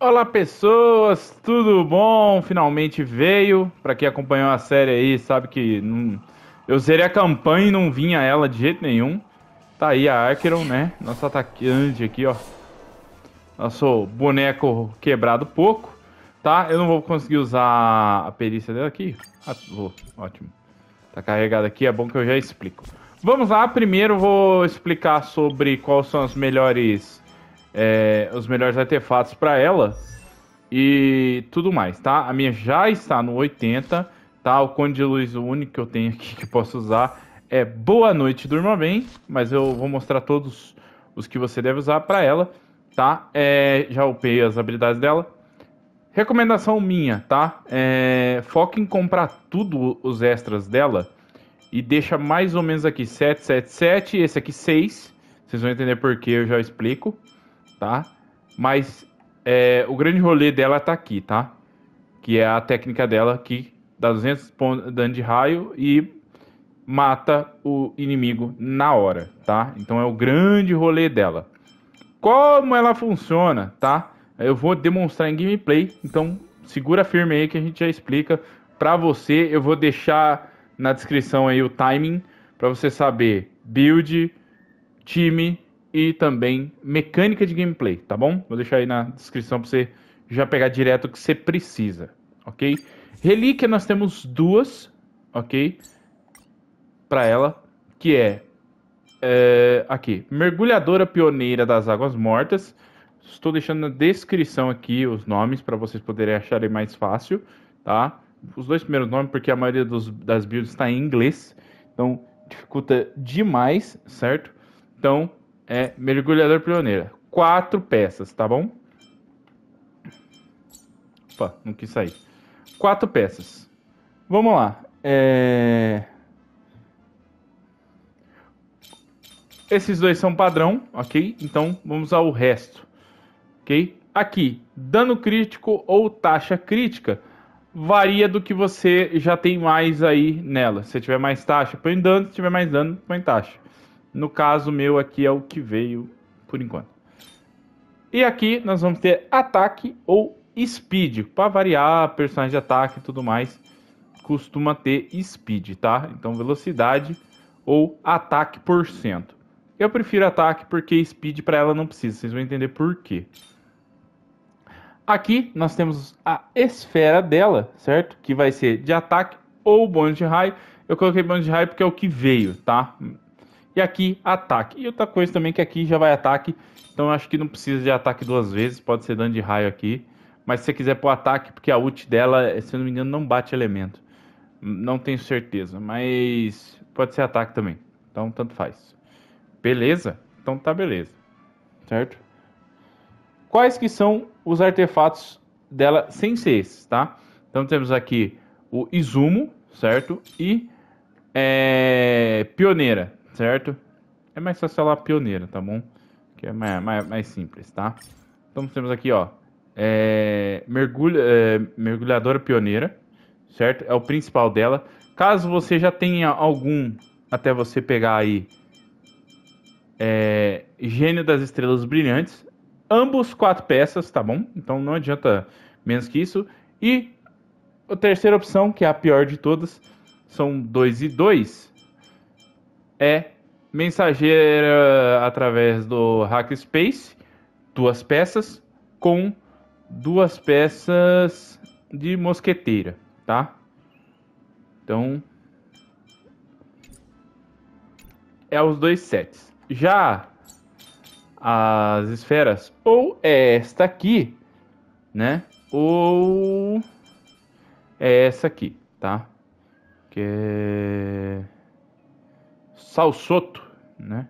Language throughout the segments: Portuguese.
Olá pessoas, tudo bom? Finalmente veio. Para quem acompanhou a série aí, sabe que não... eu zerei a campanha e não vinha ela de jeito nenhum. Tá aí a Archeron, né? Nosso atacante aqui, ó. Nosso boneco quebrado pouco, tá? Eu não vou conseguir usar a perícia dela aqui. Ah, vou. Ótimo. Tá carregado aqui, é bom que eu já explico. Vamos lá, primeiro vou explicar sobre quais são as melhores é, os melhores artefatos para ela e tudo mais, tá? A minha já está no 80, tá? O Conde de Luz, o único que eu tenho aqui que posso usar é Boa Noite, Durma Bem, mas eu vou mostrar todos os que você deve usar para ela, tá? É, já upei as habilidades dela. Recomendação minha, tá? É, foca em comprar tudo os extras dela e deixa mais ou menos aqui 7, 7, 7, esse aqui 6. Vocês vão entender por eu já explico tá? Mas é, o grande rolê dela tá aqui, tá? Que é a técnica dela que dá 200 dano de raio e mata o inimigo na hora, tá? Então é o grande rolê dela. Como ela funciona, tá? Eu vou demonstrar em gameplay, então segura firme aí que a gente já explica para você. Eu vou deixar na descrição aí o timing para você saber build, time, e também mecânica de gameplay, tá bom? Vou deixar aí na descrição para você já pegar direto o que você precisa, ok? Relíquia nós temos duas, ok? Para ela, que é, é, aqui, mergulhadora pioneira das águas mortas. Estou deixando na descrição aqui os nomes para vocês poderem acharem mais fácil, tá? Os dois primeiros nomes, porque a maioria dos, das builds está em inglês, então dificulta demais, certo? Então, é mergulhador pioneira. Quatro peças, tá bom? Opa, não quis sair. Quatro peças. Vamos lá. É... Esses dois são padrão, ok? Então vamos ao resto, ok? Aqui, dano crítico ou taxa crítica varia do que você já tem mais aí nela. Se tiver mais taxa, põe dano, se tiver mais dano, põe taxa. No caso meu aqui é o que veio por enquanto. E aqui nós vamos ter ataque ou speed, para variar personagem de ataque e tudo mais. Costuma ter speed, tá? Então velocidade ou ataque por cento. Eu prefiro ataque porque speed para ela não precisa, vocês vão entender por quê. Aqui nós temos a esfera dela, certo? Que vai ser de ataque ou bônus de raio. Eu coloquei bônus de raio porque é o que veio, tá? e aqui ataque. E outra coisa também que aqui já vai ataque, então acho que não precisa de ataque duas vezes, pode ser dano de raio aqui. Mas se você quiser pôr ataque, porque a ult dela, se eu não me engano, não bate elemento. Não tenho certeza, mas pode ser ataque também. Então tanto faz. Beleza? Então tá beleza. Certo? Quais que são os artefatos dela sem ser esses, tá? Então temos aqui o Izumo, certo? E é, Pioneira, certo? É mais fácil falar pioneira, tá bom? Que é mais, mais, mais simples, tá? Então temos aqui, ó, é, mergulha, é, mergulhadora pioneira, certo? É o principal dela. Caso você já tenha algum, até você pegar aí, é, Gênio das Estrelas Brilhantes, ambos quatro peças, tá bom? Então não adianta menos que isso. E a terceira opção, que é a pior de todas, são dois e dois é mensageira através do Hackspace, duas peças, com duas peças de mosqueteira, tá? Então. É os dois sets. Já as esferas, ou é esta aqui, né? Ou é essa aqui, tá? Que é. Salsoto, né?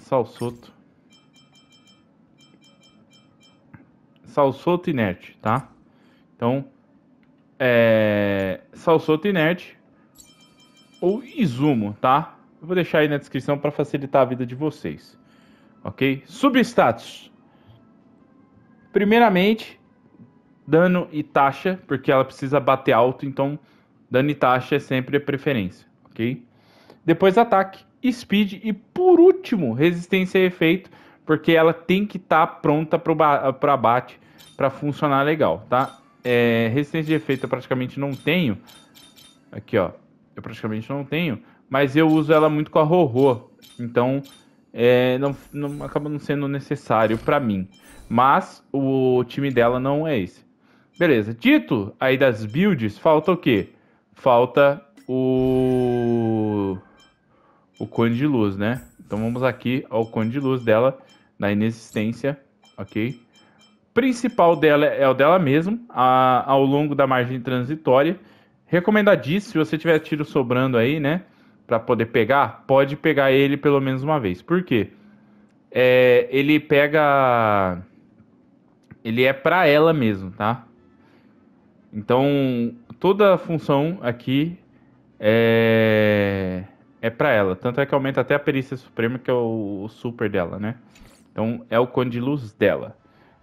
Salsoto. Salsoto inerte, tá? Então, é... Salsoto inerte ou Izumo, tá? Eu vou deixar aí na descrição para facilitar a vida de vocês, ok? Substatus. Primeiramente, dano e taxa, porque ela precisa bater alto, então dano e taxa é sempre a preferência, ok? depois ataque, speed e por último resistência a efeito, porque ela tem que estar tá pronta para abate para funcionar legal, tá? É, resistência de efeito eu praticamente não tenho. Aqui, ó. Eu praticamente não tenho. Mas eu uso ela muito com a Rorô. Então, é, não, não, acaba não sendo necessário para mim. Mas o time dela não é esse. Beleza. Dito aí das builds, falta o quê? Falta o o cone de luz, né? Então vamos aqui ao cone de luz dela, na inexistência, ok? Principal dela é o dela mesmo, a, ao longo da margem transitória. Recomendadíssimo, se você tiver tiro sobrando aí, né? Para poder pegar, pode pegar ele pelo menos uma vez. Por quê? É, ele pega. Ele é para ela mesmo, tá? Então, toda a função aqui é é para ela. Tanto é que aumenta até a perícia suprema, que é o, o super dela, né? Então é o conde de luz dela.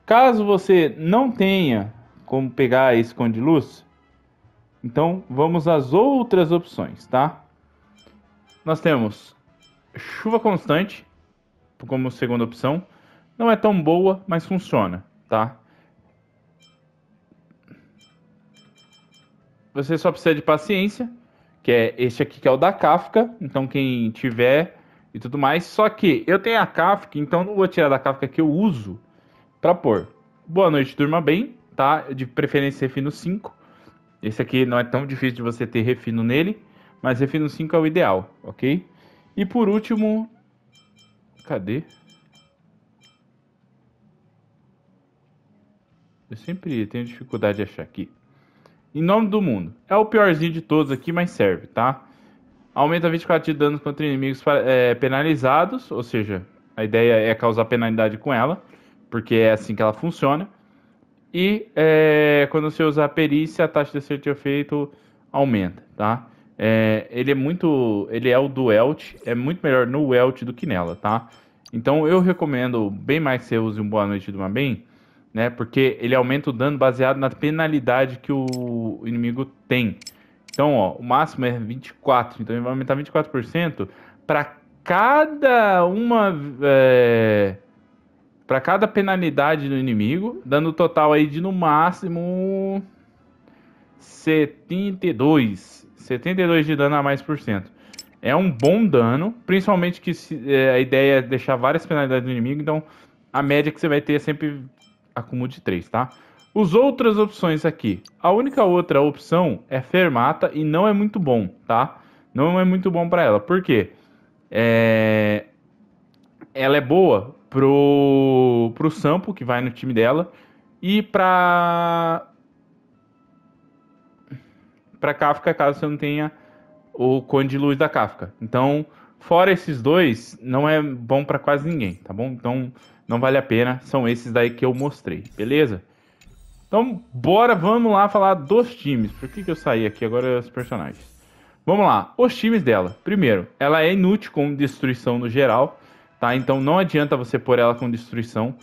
Caso você não tenha como pegar esse conde de luz, então vamos às outras opções, tá? Nós temos chuva constante como segunda opção. Não é tão boa, mas funciona, tá? Você só precisa de paciência que é esse aqui que é o da Kafka, então quem tiver e tudo mais. Só que eu tenho a Kafka, então não vou tirar da Kafka que eu uso para pôr. Boa noite, durma bem, tá? De preferência refino 5. Esse aqui não é tão difícil de você ter refino nele, mas refino 5 é o ideal, ok? E por último, cadê? Eu sempre tenho dificuldade de achar aqui. Em nome do mundo. É o piorzinho de todos aqui, mas serve, tá? Aumenta 24 de dano contra inimigos é, penalizados, ou seja, a ideia é causar penalidade com ela, porque é assim que ela funciona. E é, quando você usa a perícia, a taxa de acerto de efeito aumenta, tá? É, ele é muito. Ele é o do é muito melhor no Welt do que nela, tá? Então eu recomendo bem mais que você use um Boa Noite do Mabem né? Porque ele aumenta o dano baseado na penalidade que o inimigo tem. Então, ó, o máximo é 24, então ele vai aumentar 24% para cada uma é, para cada penalidade do inimigo, dando total aí de no máximo 72, 72 de dano a mais por cento. É um bom dano, principalmente que se, é, a ideia é deixar várias penalidades do inimigo, então a média que você vai ter é sempre acumule de 3, tá? Os outras opções aqui. A única outra opção é fermata e não é muito bom, tá? Não é muito bom para ela. Por quê? É... Ela é boa pro pro Sampo que vai no time dela e pra pra Kafka caso você não tenha o Conde de luz da Kafka. Então, fora esses dois, não é bom para quase ninguém, tá bom? Então, não vale a pena, são esses daí que eu mostrei, beleza? Então, bora, vamos lá falar dos times. Por que, que eu saí aqui agora os personagens? Vamos lá, os times dela. Primeiro, ela é inútil com destruição no geral, tá? Então não adianta você pôr ela com destruição,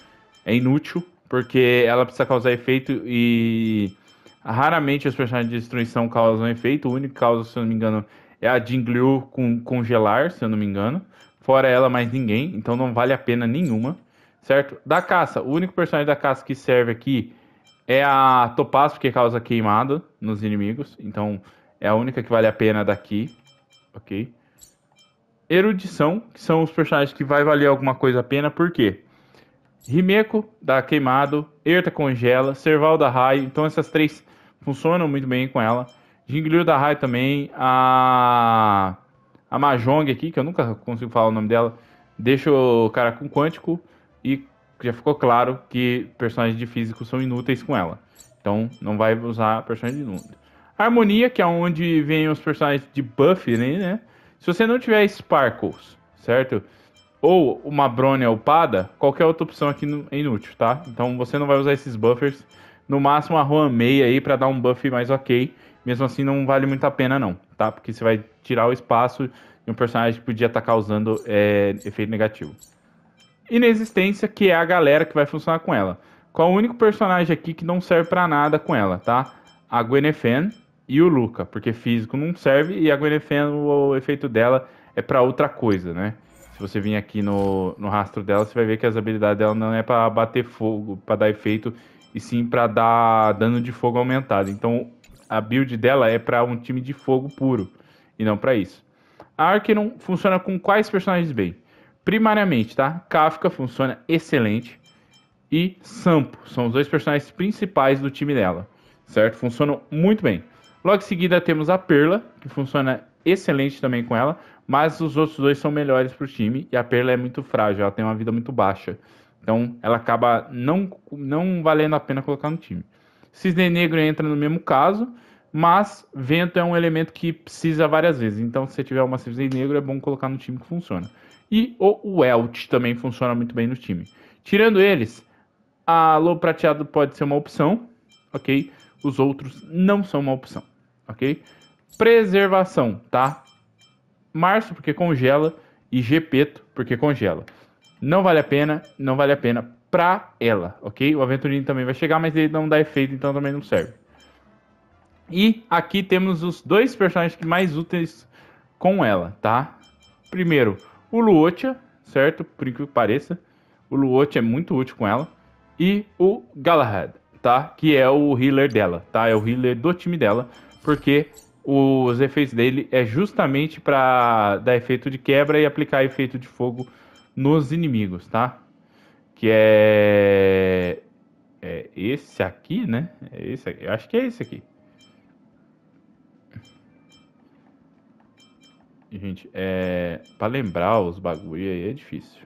é inútil, porque ela precisa causar efeito e raramente os personagens de destruição causam efeito. O único que causa, se eu não me engano, é a Jingliu com congelar, se eu não me engano. Fora ela, mais ninguém, então não vale a pena nenhuma certo? Da caça, o único personagem da caça que serve aqui é a Topaz, porque causa queimado nos inimigos. Então, é a única que vale a pena daqui, ok? Erudição, que são os personagens que vai valer alguma coisa a pena, por quê? Rimeco dá queimado, Erta congela, Serval da raio, então essas três funcionam muito bem com ela. Jingliu da raio também, a a Mahjong aqui, que eu nunca consigo falar o nome dela, deixa o cara com quântico e já ficou claro que personagens de físico são inúteis com ela. Então não vai usar personagem inútil. Harmonia, que é onde vem os personagens de buff, né, né? Se você não tiver Sparkles, certo? Ou uma Brônia upada, qualquer outra opção aqui é inútil, tá? Então você não vai usar esses buffers. No máximo a Juan meia aí para dar um buff mais ok. Mesmo assim não vale muito a pena não, tá? Porque você vai tirar o espaço e um personagem que podia estar causando é, efeito negativo inexistência, que é a galera que vai funcionar com ela. Qual o único personagem aqui que não serve para nada com ela, tá? A Gwenefen e o Luca, porque físico não serve e a Gwenefen, o, efeito dela é para outra coisa, né? Se você vir aqui no, no rastro dela, você vai ver que as habilidades dela não é para bater fogo, para dar efeito, e sim para dar dano de fogo aumentado. Então, a build dela é para um time de fogo puro, e não para isso. A Arcanum funciona com quais personagens bem? Primariamente, tá? Kafka funciona excelente e Sampo são os dois personagens principais do time dela, certo? Funcionam muito bem. Logo em seguida temos a Perla, que funciona excelente também com ela, mas os outros dois são melhores para o time e a Perla é muito frágil, ela tem uma vida muito baixa. Então ela acaba não, não valendo a pena colocar no time. Cisne Negro entra no mesmo caso, mas vento é um elemento que precisa várias vezes. Então, se você tiver uma CVZ negro, é bom colocar no time que funciona. E o Welt também funciona muito bem no time. Tirando eles, a low prateado pode ser uma opção, ok? Os outros não são uma opção, ok? Preservação, tá? Março, porque congela, e Gepeto, porque congela. Não vale a pena, não vale a pena pra ela, ok? O Aventurino também vai chegar, mas ele não dá efeito, então também não serve. E aqui temos os dois personagens mais úteis com ela, tá? Primeiro, o Luotia, certo? Por incrível que pareça, o Luotia é muito útil com ela. E o Galahad, tá? Que é o healer dela, tá? É o healer do time dela, porque os efeitos dele é justamente para dar efeito de quebra e aplicar efeito de fogo nos inimigos, tá? Que é... é esse aqui, né? É esse aqui. Eu acho que é esse aqui. Gente, é. Pra lembrar os bagulho aí é difícil.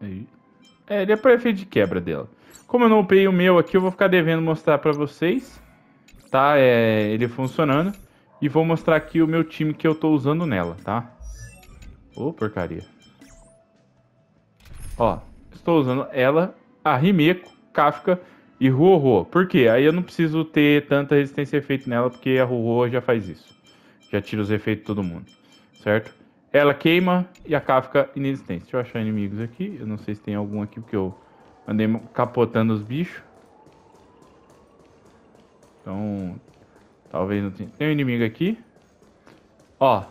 Aí. É, ele é pra efeito de quebra dela. Como eu não upei o meu aqui, eu vou ficar devendo mostrar pra vocês. Tá? É, ele funcionando. E vou mostrar aqui o meu time que eu tô usando nela, tá? Ô, oh, porcaria. Ó, estou usando ela Arrimeco, Kafka e Ruoho. Por quê? Aí eu não preciso ter tanta resistência a efeito nela, porque a Ruoho já faz isso. Já tira os efeitos de todo mundo, certo? Ela queima e a Kafka inexistente. Deixa eu achar inimigos aqui. Eu não sei se tem algum aqui, porque eu andei capotando os bichos. Então, talvez não tenha... Tem um inimigo aqui. Ó,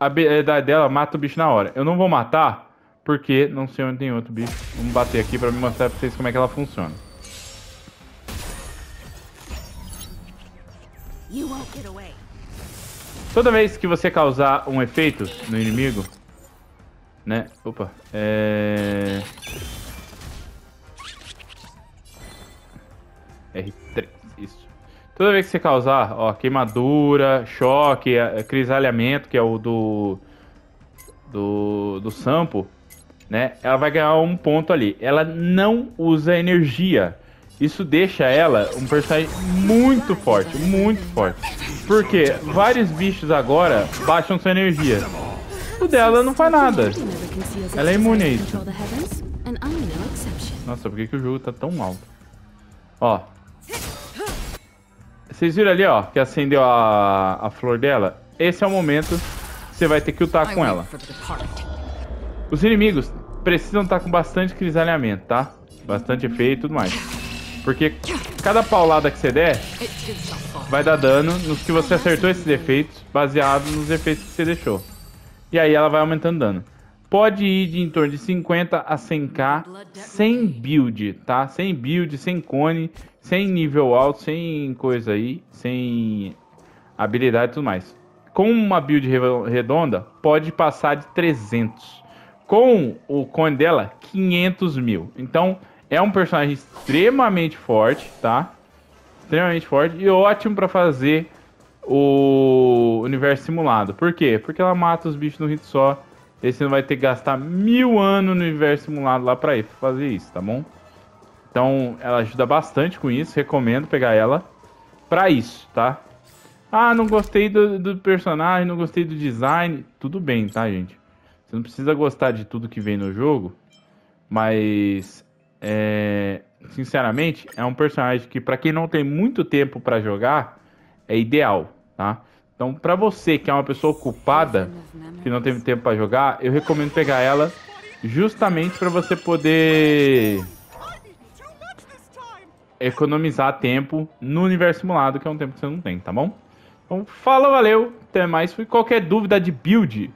a habilidade dela mata o bicho na hora. Eu não vou matar porque não sei onde tem outro bicho. Vamos bater aqui pra me mostrar pra vocês como é que ela funciona. Toda vez que você causar um efeito no inimigo, né? Opa, é... R3, isso. Toda vez que você causar, ó, queimadura, choque, é, é, crisalhamento, que é o do... Do, do sampo, né? Ela vai ganhar um ponto ali. Ela não usa energia. Isso deixa ela um personagem muito forte, muito forte. Porque vários bichos agora baixam sua energia. O dela não faz nada. Ela é imune a isso. Nossa, por que, que o jogo tá tão alto? Ó. Vocês viram ali, ó, que acendeu a, a flor dela? Esse é o momento que você vai ter que lutar com ela. Os inimigos precisam estar tá com bastante crisalhamento, tá? Bastante efeito e tudo mais. Porque cada paulada que você der, vai dar dano nos que você acertou esses efeitos, baseado nos efeitos que você deixou. E aí ela vai aumentando dano. Pode ir de em torno de 50 a 100k sem build, tá? Sem build, sem cone, sem nível alto, sem coisa aí, sem habilidade e tudo mais. Com uma build redonda, pode passar de 300 com o cone dela, 500 mil. Então, é um personagem extremamente forte, tá? Extremamente forte e ótimo para fazer o universo simulado. Por quê? Porque ela mata os bichos no hit só. E você não vai ter que gastar mil anos no universo simulado lá pra ir fazer isso, tá bom? Então, ela ajuda bastante com isso. Recomendo pegar ela pra isso, tá? Ah, não gostei do, do personagem, não gostei do design. Tudo bem, tá, gente? Você não precisa gostar de tudo que vem no jogo, mas é, sinceramente é um personagem que para quem não tem muito tempo para jogar é ideal, tá? Então, para você que é uma pessoa ocupada, que não teve tempo para jogar, eu recomendo pegar ela justamente para você poder economizar tempo no universo simulado, que é um tempo que você não tem, tá bom? Então, fala, valeu, até mais. E qualquer dúvida de build,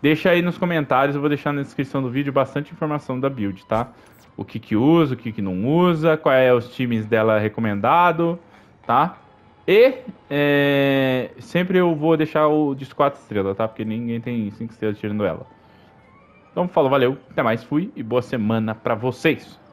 Deixa aí nos comentários, eu vou deixar na descrição do vídeo bastante informação da build, tá? O que que usa, o que que não usa, quais é os times dela recomendado, tá? E é, sempre eu vou deixar o de 4 estrelas, tá? Porque ninguém tem 5 estrelas tirando ela. Então falou, valeu, até mais, fui e boa semana pra vocês.